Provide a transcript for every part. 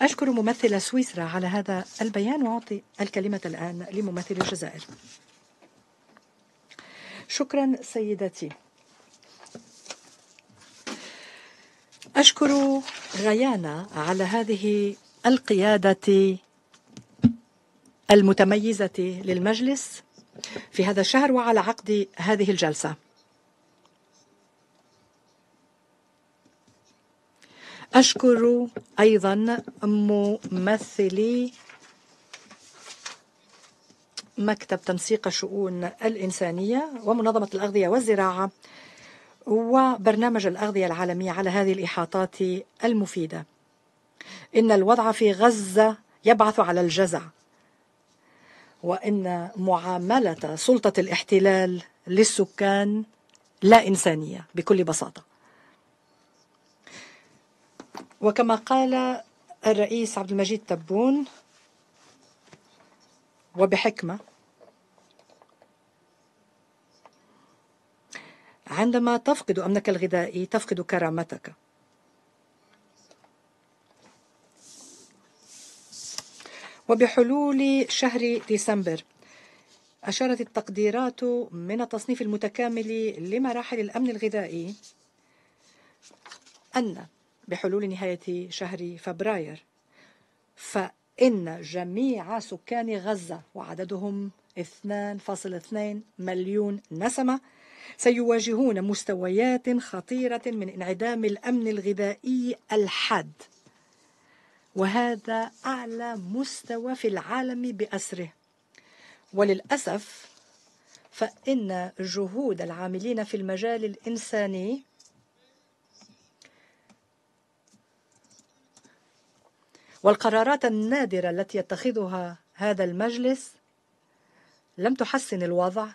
أشكر ممثل سويسرا على هذا البيان وأعطي الكلمة الآن لممثل الجزائر شكرا سيدتي أشكر غيانا على هذه القيادة المتميزة للمجلس في هذا الشهر وعلى عقد هذه الجلسة أشكر أيضا ممثلي مكتب تنسيق الشؤون الإنسانية ومنظمة الأغذية والزراعة وبرنامج الأغذية العالمية على هذه الإحاطات المفيدة. إن الوضع في غزة يبعث على الجزع، وإن معاملة سلطة الاحتلال للسكان لا إنسانية بكل بساطة. وكما قال الرئيس عبد المجيد تبون وبحكمة عندما تفقد أمنك الغذائي تفقد كرامتك وبحلول شهر ديسمبر أشارت التقديرات من التصنيف المتكامل لمراحل الأمن الغذائي أن بحلول نهاية شهر فبراير فإن جميع سكان غزة وعددهم 2.2 مليون نسمة سيواجهون مستويات خطيرة من انعدام الأمن الغذائي الحاد وهذا أعلى مستوى في العالم بأسره وللأسف فإن جهود العاملين في المجال الإنساني والقرارات النادرة التي يتخذها هذا المجلس لم تحسن الوضع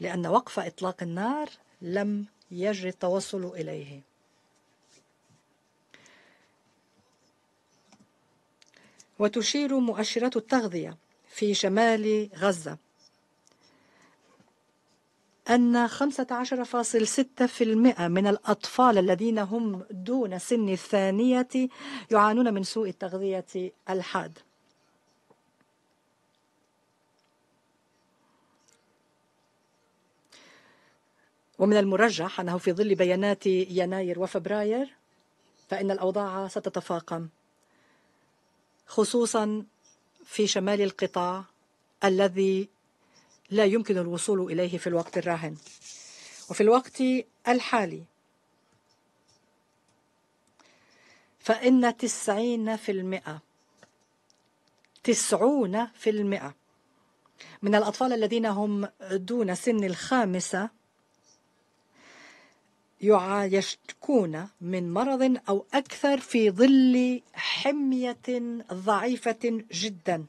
لأن وقف إطلاق النار لم يجري التوصل إليه وتشير مؤشرات التغذية في شمال غزة أن 15.6% من الأطفال الذين هم دون سن الثانية يعانون من سوء التغذية الحاد ومن المرجح أنه في ظل بيانات يناير وفبراير فإن الأوضاع ستتفاقم خصوصا في شمال القطاع الذي لا يمكن الوصول إليه في الوقت الراهن وفي الوقت الحالي فإن تسعين في المئة تسعون في المئة من الأطفال الذين هم دون سن الخامسة يشكون من مرض أو أكثر في ظل حمية ضعيفة جدا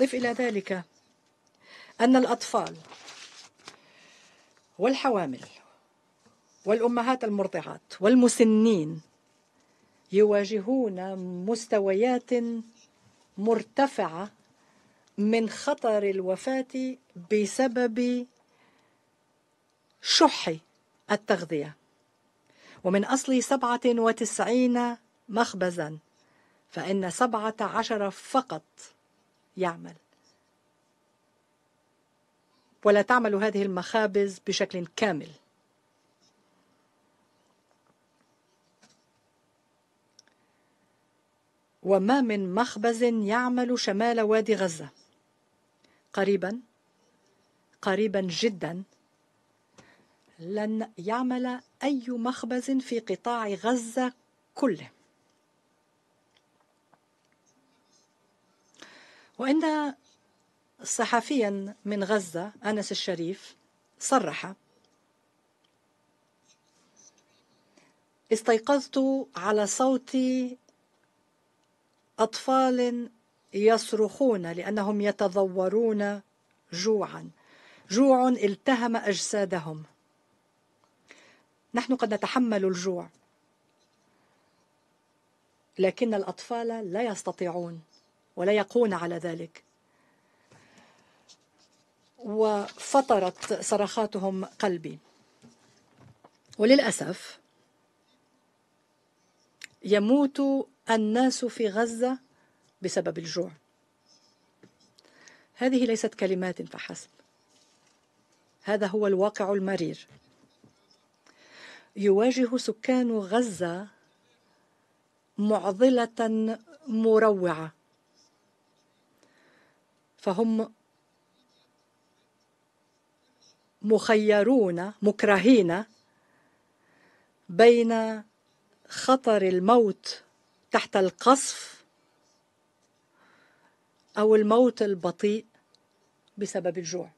ضف إلى ذلك أن الأطفال والحوامل والأمهات المرضعات والمسنين يواجهون مستويات مرتفعة من خطر الوفاة بسبب شح التغذية ومن أصل 97 مخبزا فإن 17 فقط يعمل ولا تعمل هذه المخابز بشكل كامل وما من مخبز يعمل شمال وادي غزة قريبا قريبا جدا لن يعمل أي مخبز في قطاع غزة كله وإن صحفيا من غزة أنس الشريف صرح استيقظت على صوت أطفال يصرخون لأنهم يتضورون جوعا جوع التهم أجسادهم نحن قد نتحمل الجوع لكن الأطفال لا يستطيعون ولا يقون على ذلك وفطرت صرخاتهم قلبي وللأسف يموت الناس في غزة بسبب الجوع هذه ليست كلمات فحسب هذا هو الواقع المرير يواجه سكان غزة معضلة مروعة فهم مخيرون مكرهين بين خطر الموت تحت القصف أو الموت البطيء بسبب الجوع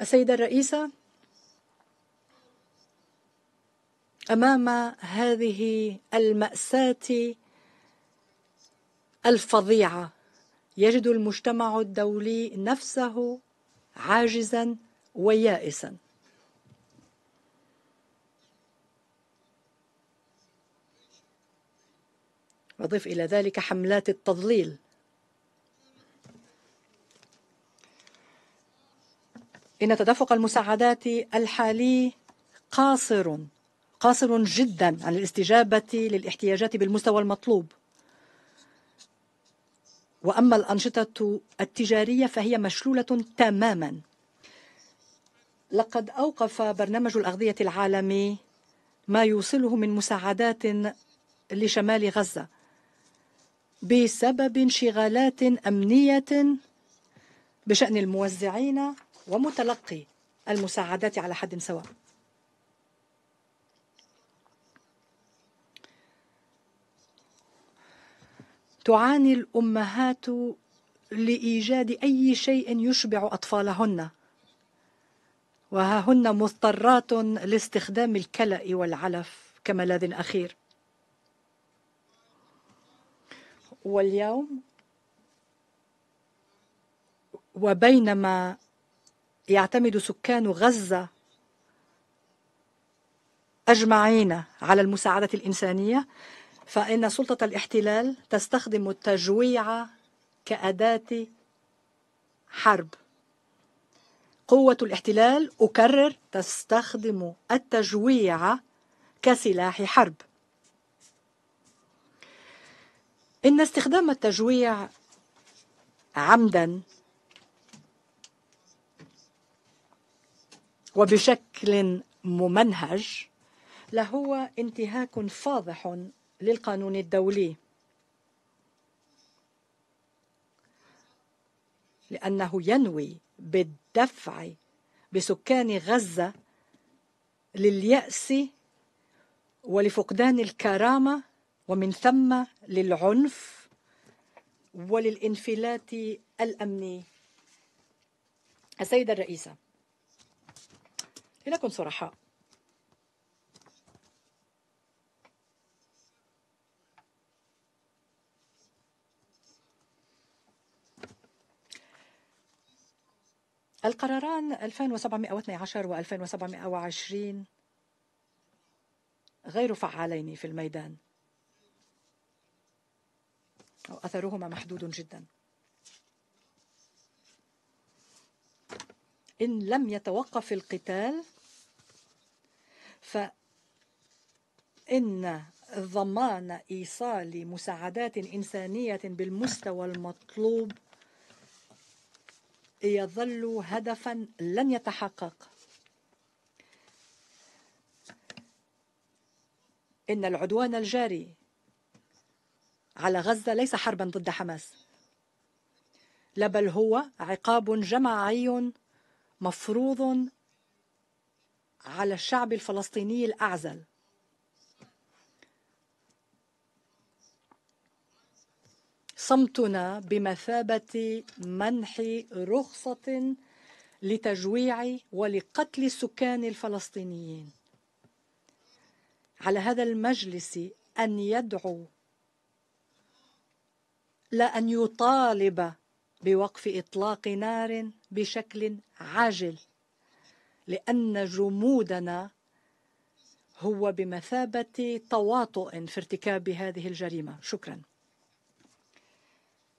السيدة الرئيسة أمام هذه المأساة الفظيعة يجد المجتمع الدولي نفسه عاجزا ويائسا وضف إلى ذلك حملات التضليل إن تدفق المساعدات الحالي قاصر قاصر جدا عن الاستجابة للاحتياجات بالمستوى المطلوب وأما الأنشطة التجارية فهي مشلولة تماما لقد أوقف برنامج الأغذية العالمي ما يوصله من مساعدات لشمال غزة بسبب انشغالات أمنية بشأن الموزعين ومتلقي المساعدات على حد سواء تعاني الأمهات لإيجاد أي شيء يشبع أطفالهن وها هن مضطرات لاستخدام الكلأ والعلف كملاذ أخير واليوم وبينما يعتمد سكان غزة أجمعين على المساعدة الإنسانية فإن سلطة الاحتلال تستخدم التجويع كأداة حرب قوة الاحتلال أكرر تستخدم التجويع كسلاح حرب إن استخدام التجويع عمدا وبشكل ممنهج لهو انتهاك فاضح للقانون الدولي لأنه ينوي بالدفع بسكان غزة لليأس ولفقدان الكرامة ومن ثم للعنف وللانفلات الأمني السيدة الرئيسة لنكن صرحاء القراران 2712 و 2720 غير فعالين في الميدان أو أثرهما محدود جدا إن لم يتوقف القتال فإن ضمان إيصال مساعدات إنسانية بالمستوى المطلوب يظل هدفا لن يتحقق إن العدوان الجاري على غزة ليس حربا ضد حماس لا بل هو عقاب جماعي مفروض على الشعب الفلسطيني الأعزل صمتنا بمثابة منح رخصة لتجويع ولقتل السكان الفلسطينيين على هذا المجلس أن يدعو لا أن يطالب بوقف إطلاق نار بشكل عاجل لأن جمودنا هو بمثابة تواطؤ في ارتكاب هذه الجريمة شكراً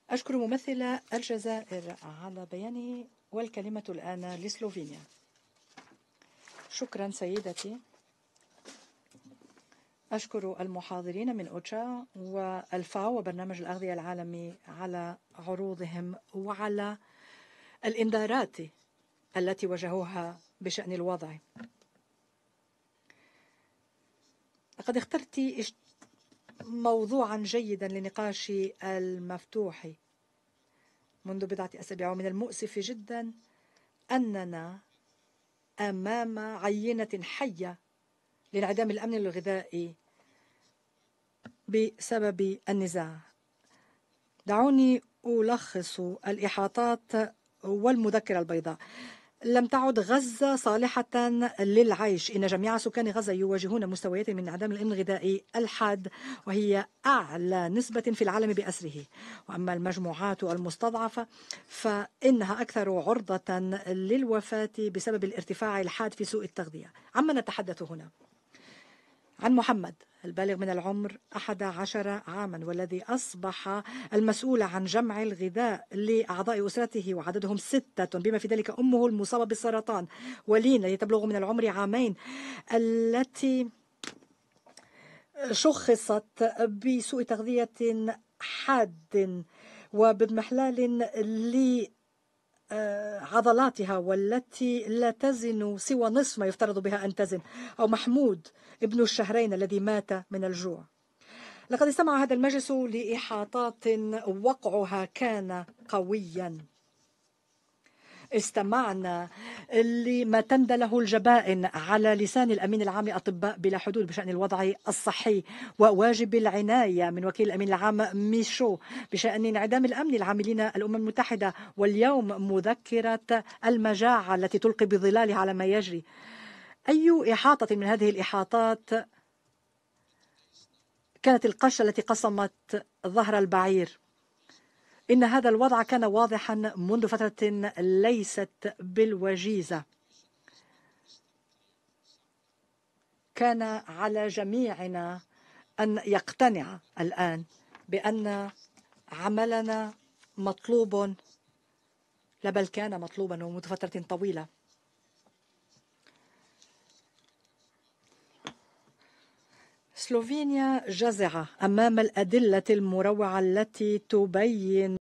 أشكر ممثل الجزائر على بيانه والكلمة الآن لسلوفينيا شكرا سيدتي أشكر المحاضرين من أوتشا والفاو وبرنامج الأغذية العالمي على عروضهم وعلى الإنذارات التي وجهوها بشأن الوضع لقد اخترت موضوعا جيدا لنقاش المفتوح منذ بضعة أسابيع ومن المؤسف جدا أننا أمام عينة حية لانعدام الأمن الغذائي بسبب النزاع دعوني ألخص الإحاطات والمذكرة البيضاء لم تعد غزة صالحة للعيش إن جميع سكان غزة يواجهون مستويات من عدم الأمن الغذائي الحاد وهي أعلى نسبة في العالم بأسره وأما المجموعات المستضعفة فإنها أكثر عرضة للوفاة بسبب الارتفاع الحاد في سوء التغذية عما نتحدث هنا؟ عن محمد البالغ من العمر أحد عشر عاما والذي أصبح المسؤول عن جمع الغذاء لأعضاء أسرته وعددهم ستة بما في ذلك أمه المصابة بالسرطان ولين التي تبلغ من العمر عامين التي شخصت بسوء تغذية حاد وباضمحلال آه، عضلاتها والتي لا تزن سوى نصف ما يفترض بها أن تزن أو محمود ابن الشهرين الذي مات من الجوع لقد استمع هذا المجلس لإحاطات وقعها كان قويا استمعنا لما تمد له الجبائن على لسان الأمين العام أطباء بلا حدود بشأن الوضع الصحي وواجب العناية من وكيل الأمين العام ميشو بشأن انعدام الأمن العاملين الأمم المتحدة واليوم مذكرة المجاعة التي تلقي بظلالها على ما يجري أي إحاطة من هذه الإحاطات كانت القشة التي قصمت ظهر البعير إن هذا الوضع كان واضحا منذ فترة ليست بالوجيزة كان على جميعنا أن يقتنع الآن بأن عملنا مطلوب لا بل كان مطلوبا منذ فترة طويلة سلوفينيا جزعة أمام الأدلة المروعة التي تبين